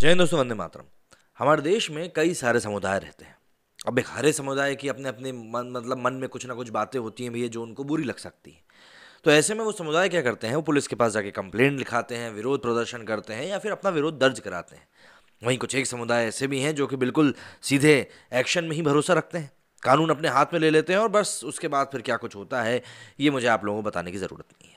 जय दोस्तों वंदे मातरम हमारे देश में कई सारे समुदाय रहते हैं अब एक हरे समुदाय की अपने अपने मन मतलब मन में कुछ ना कुछ बातें होती हैं भैया जो उनको बुरी लग सकती है तो ऐसे में वो समुदाय क्या करते हैं वो पुलिस के पास जाके कंप्लेंट लिखाते हैं विरोध प्रदर्शन करते हैं या फिर अपना विरोध दर्ज कराते हैं वहीं कुछ एक समुदाय ऐसे भी हैं जो कि बिल्कुल सीधे एक्शन में ही भरोसा रखते हैं कानून अपने हाथ में ले लेते हैं और बस उसके बाद फिर क्या कुछ होता है ये मुझे आप लोगों को बताने की ज़रूरत नहीं है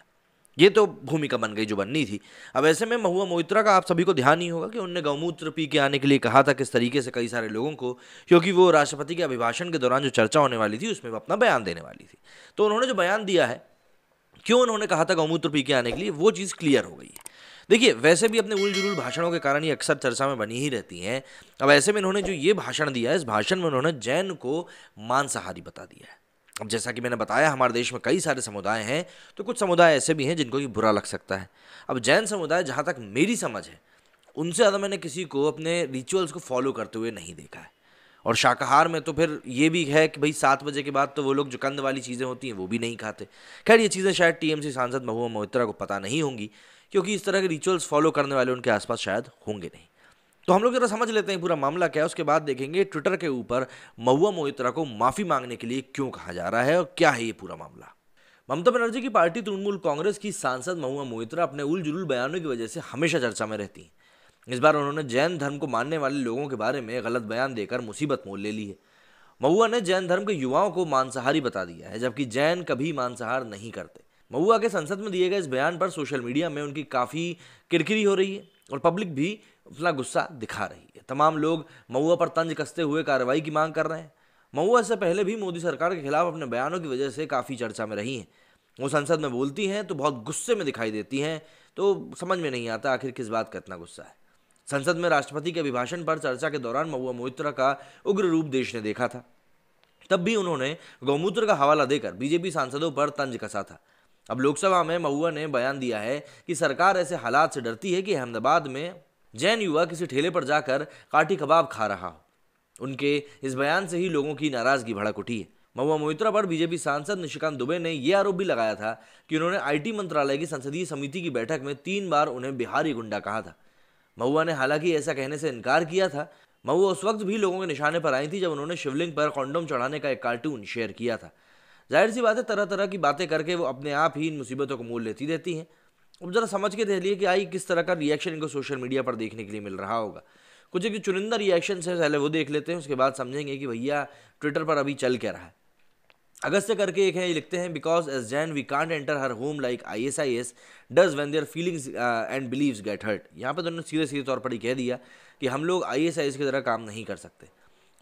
ये तो भूमिका बन गई जो बननी थी अब ऐसे में महुआ मोहित्रा का आप सभी को ध्यान ही होगा कि उनने गौमूत्र पी के आने के लिए कहा था किस तरीके से कई सारे लोगों को क्योंकि वो राष्ट्रपति के अभिभाषण के दौरान जो चर्चा होने वाली थी उसमें वो अपना बयान देने वाली थी तो उन्होंने जो बयान दिया है क्यों उन्होंने कहा था गौमूत्र पी के आने के लिए वो चीज़ क्लियर हो गई है देखिए वैसे भी अपने उल जुलूल भाषणों के कारण ये अक्सर चर्चा में बनी ही रहती हैं अब ऐसे में इन्होंने जो ये भाषण दिया है इस भाषण में उन्होंने जैन को मांसाहारी बता दिया है अब जैसा कि मैंने बताया हमारे देश में कई सारे समुदाय हैं तो कुछ समुदाय ऐसे भी हैं जिनको कि बुरा लग सकता है अब जैन समुदाय जहाँ तक मेरी समझ है उनसे ज़्यादा मैंने किसी को अपने रिचुअल्स को फॉलो करते हुए नहीं देखा है और शाकाहार में तो फिर ये भी है कि भाई सात बजे के बाद तो वो लोग जो कंद वाली चीज़ें होती हैं वो भी नहीं खाते खैर ये चीज़ें शायद टीएमसी सांसद महुआ मोहित्रा को पता नहीं होंगी क्योंकि इस तरह के रिचुअल्स फॉलो करने वाले उनके आसपास शायद होंगे नहीं तो हम लोग जरा समझ लेते हैं पूरा मामला क्या है उसके बाद देखेंगे ट्विटर के ऊपर महुआ मोहित्रा को माफ़ी मांगने के लिए क्यों कहा जा रहा है और क्या है ये पूरा मामला ममता बनर्जी की पार्टी तृणमूल कांग्रेस की सांसद महुआ मोहित्रा अपने उल जुलूल बयानों की वजह से हमेशा चर्चा में रहती हैं इस बार उन्होंने जैन धर्म को मानने वाले लोगों के बारे में गलत बयान देकर मुसीबत मोल ले ली है महुआ ने जैन धर्म के युवाओं को मांसाहारी बता दिया है जबकि जैन कभी मांसाहार नहीं करते महुआ के संसद में दिए गए इस बयान पर सोशल मीडिया में उनकी काफ़ी किरकिरी हो रही है और पब्लिक भी अपना गुस्सा दिखा रही है तमाम लोग महुआ पर तंज कसते हुए कार्रवाई की मांग कर रहे हैं महुआ से पहले भी मोदी सरकार के खिलाफ अपने बयानों की वजह से काफ़ी चर्चा में रही हैं वो संसद में बोलती हैं तो बहुत गुस्से में दिखाई देती हैं तो समझ में नहीं आता आखिर किस बात का इतना गुस्सा है संसद में राष्ट्रपति के अभिभाषण पर चर्चा के दौरान महुआ मोहित्रा का उग्र रूप देश ने देखा था तब भी उन्होंने गौमूत्र का हवाला देकर बीजेपी सांसदों पर तंज कसा था अब लोकसभा में महुआ ने बयान दिया है कि सरकार ऐसे हालात से डरती है कि अहमदाबाद में जैन युवा किसी ठेले पर जाकर काटी कबाब खा रहा हो उनके इस बयान से ही लोगों की नाराजगी भड़क उठी है महुआ मोहित्रा पर बीजेपी सांसद निशिकांत दुबे ने यह आरोप भी लगाया था कि उन्होंने आईटी मंत्रालय की संसदीय समिति की बैठक में तीन बार उन्हें बिहारी गुंडा कहा था महुआ ने हालांकि ऐसा कहने से इनकार किया था महुआ उस वक्त भी लोगों के निशाने पर आई थी जब उन्होंने शिवलिंग पर कॉन्डोम चढ़ाने का एक कार्टून शेयर किया था जाहिर सी बात है तरह तरह की बातें करके वो अपने आप ही इन मुसीबतों को मोल लेती रहती हैं अब ज़रा समझ के देख लिए कि आई किस तरह का रिएक्शन इनको सोशल मीडिया पर देखने के लिए मिल रहा होगा कुछ एक चुनिंदा रिएक्शन है पहले वो देख लेते हैं उसके बाद समझेंगे कि भैया ट्विटर पर अभी चल क्या रहा है अगस्त करके एक है ये लिखते हैं because as Jain we can't enter her home like I S I S does when their feelings and believe get hurt यहाँ पर तो उन्होंने सीधे सीधे तौर पर ही कह दिया कि हम लोग आई एस आई एस की तरह काम नहीं कर सकते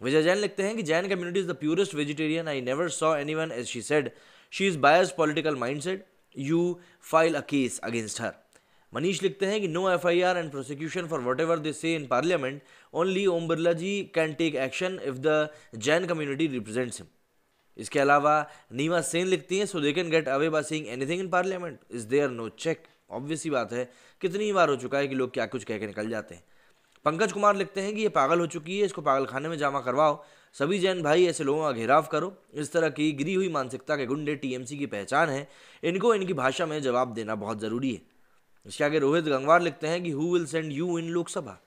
विजय जैन लिखते हैं कि Jain community is the purest vegetarian I never saw any one as she said she is bias political mind set you file a case against her Manish लिखते हैं कि no F I R and prosecution for whatever this say in parliament only Om Birla ji can take action if the Jain community represents him इसके अलावा नीमा सेन लिखती हैं so they can get away by saying anything in parliament is there no check obviously बात है कितनी बार हो चुका है कि लोग क्या कुछ कह के निकल जाते हैं पंकज कुमार लिखते हैं कि ये पागल हो चुकी है इसको पागल खाने में जमा करवाओ सभी जैन भाई ऐसे लोगों का घेराव करो इस तरह की गिरी हुई मानसिकता के गुंडे टीएमसी की पहचान है इनको इनकी भाषा में जवाब देना बहुत ज़रूरी है इसके आगे रोहित गंगवार लिखते हैं कि who will send you in Lok Sabha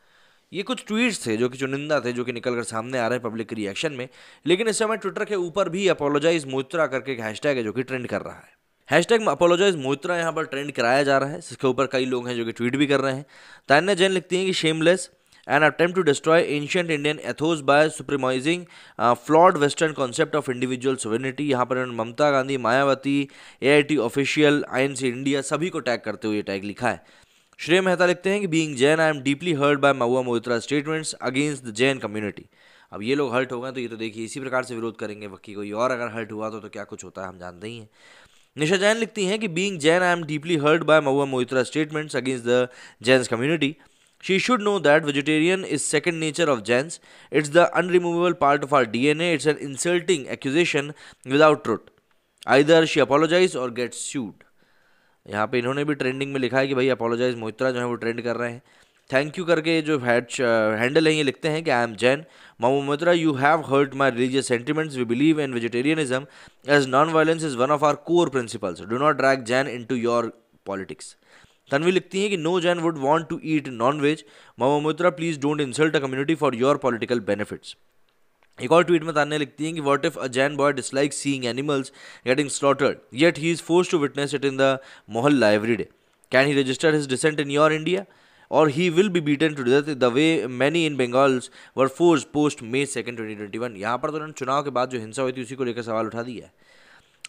ये कुछ ट्वीट्स थे जो कि चुनिंदा थे जो कि निकल कर सामने आ रहे हैं पब्लिक रिएक्शन में लेकिन इस समय ट्विटर के ऊपर भी अपोलोजाइज मोहित्रा करके एक हैशटैग है जो कि ट्रेंड कर रहा है हैशटैग अपोलोजाइज मोहित्रा यहाँ पर ट्रेंड कराया जा रहा है जिसके ऊपर कई लोग हैं जो कि ट्वीट भी कर रहे हैं तान्या जैन लिखती हैं कि shameless and attempt to destroy ancient Indian ethos by supremising flawed western concept of individual sovereignty यहाँ पर Mamata Gandhi Mayawati A I T official I N C India सभी को टैग करते हुए टैग लिखा है श्रेय मेहता लिखते हैं कि being Jain I am deeply hurt by Mahua Moitra statements against the Jain community अब ये लोग हर्ट हो गए तो ये तो देखिए इसी प्रकार से विरोध करेंगे वकी कोई और अगर हर्ट हुआ तो, तो क्या कुछ होता है हम जानते ही हैं निशा जैन लिखती हैं कि being Jain I am deeply hurt by Mahua Moitra statements against the Jain community She should know that vegetarian is second nature of Jains. It's the unremovable part of our DNA. It's an insulting accusation without truth. Either she apologizes or gets sued. यहाँ पे इन्होंने भी trending में लिखा है कि भाई apologise Moitra जो है वो ट्रेंड कर रहे हैं थैंक यू करके जो हैंडल है ये लिखते हैं कि आई एम जैन मामू Moitra you have hurt my religious sentiments we believe in vegetarianism as non violence is one of our core principles do not drag Jain into your politics Tanvi लिखती हैं कि no Jain would want to eat non veg मामा please don't insult a community for your political benefits एक और tweet में तानने लिखती हैं कि what if a Jain boy dislike seeing animals getting slaughtered yet he is force to witness it in the mohalla every day can he register his dissent in your India or he will be beaten to death the way many in Bengals were force post May second twenty twenty one यहाँ पर तो उन्होंने चुनाव के बाद जो हिंसा हुई थी उसी को लेकर सवाल उठा दिया है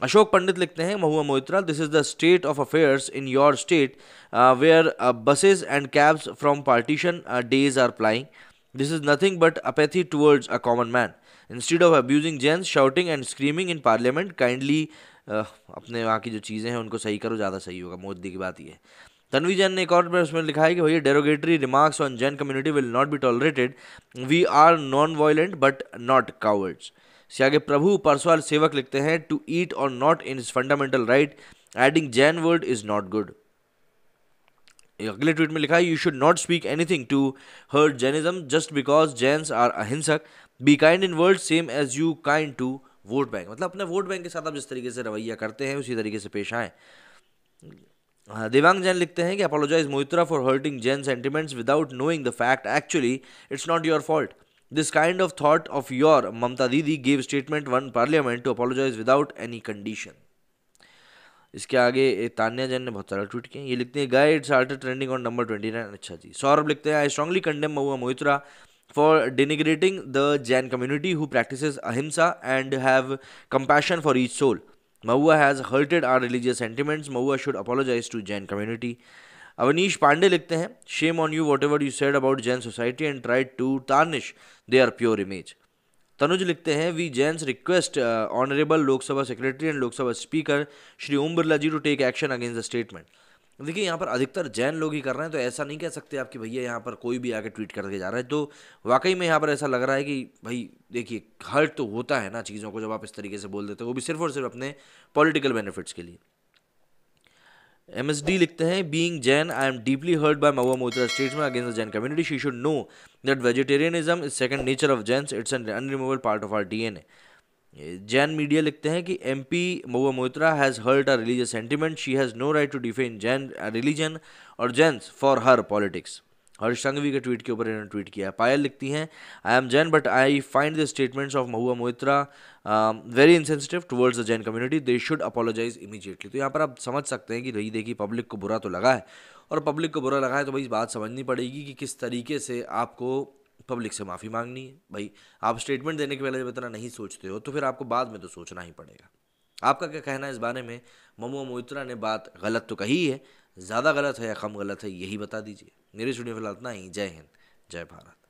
अशोक पंडित लिखते हैं Mahua Moitra this is the state of affairs in your state where buses and cabs from partition days are plying this is nothing but apathy towards a common man instead of abusing Jains shouting and screaming in parliament kindly अपने वहाँ की जो चीज़ें हैं उनको सही करो ज़्यादा सही होगा मोदी की बात ये तनवी जैन ने एक और उसमें लिखा है कि भैया derogatory remarks on Jain community will not be tolerated we are non violent but not cowards से आगे प्रभु पार्सवाल सेवक लिखते हैं to eat or not in is fundamental right adding Jain word is not good अगले ट्वीट में लिखा है you should not speak anything to hurt Jainism just because Jain are ahimsak be kind in word same as you kind to vote bank मतलब अपने vote bank के साथ आप जिस तरीके से रवैया करते हैं उसी तरीके से पेश आए हाँ, देवांग जैन लिखते हैं कि apologise Moitra for hurting Jain sentiments without knowing the fact actually it's not your fault this kind of thought of your Mamata Didi gave statement on parliament to apologise without any condition इसके आगे तान्या जैन ने बहुत सारा ट्वीट किया ये लिखते हैं गाय इट्स आर्टर trending on number twenty nine अच्छा जी सौरभ लिखते हैं I strongly condemn Mahua Moitra for denigrating the Jain community who practice ahimsa and have compassion for each soul Mahua has hurted our religious sentiments Mahua should apologise to Jain community Avnish Pandey लिखते हैं shame on you whatever you said about Jain society and try to tarnish they are pure image Tanuj लिखते हैं we Jains request honourable Lok Sabha secretary and Lok Sabha speaker Shri Om Birla ji to take action against the statement देखिए यहाँ पर अधिकतर जैन लोग ही कर रहे हैं तो ऐसा नहीं कह सकते आप कि भैया यहाँ पर कोई भी आके ट्वीट करके जा रहा है तो वाकई में यहाँ पर ऐसा लग रहा है कि भाई देखिए हर्ट तो होता है ना चीज़ों को जब आप इस तरीके से बोल देते हो वो भी सिर्फ और सिर्फ अपने पॉलिटिकल बेनिफिट्स के लिए एम एस डी लिखते हैं being Jain I am deeply hurt by Mahua Moitra statement against the Jain community she should know that vegetarianism is second nature of Jain it's an unremovable part of our D N A Jain media लिखते हैं कि M P Mahua Moitra has hurt our religious sentiment she has no right to defend Jain religion और Jains for her politics और शंघवी के tweet के ऊपर इन्होंने tweet किया है पायल लिखती हैं I am Jain but I find the statements of Mahua Moitra very insensitive towards the Jain community they should apologise immediately तो यहाँ पर आप समझ सकते हैं कि रही देखिए पब्लिक को बुरा तो लगा है और पब्लिक को बुरा लगा है तो भाई बात समझनी पड़ेगी कि किस तरीके से आपको पब्लिक से माफ़ी मांगनी है भाई आप स्टेटमेंट देने के पहले जब इतना नहीं सोचते हो तो फिर आपको बाद में तो सोचना ही पड़ेगा आपका क्या कहना है इस बारे में ममुआ मोहित्रा ने बात गलत तो कही है ज़्यादा गलत है या कम गलत है यही बता दीजिए मेरी स्टूडियो फिलहाल इतना ही जय हिंद जय भारत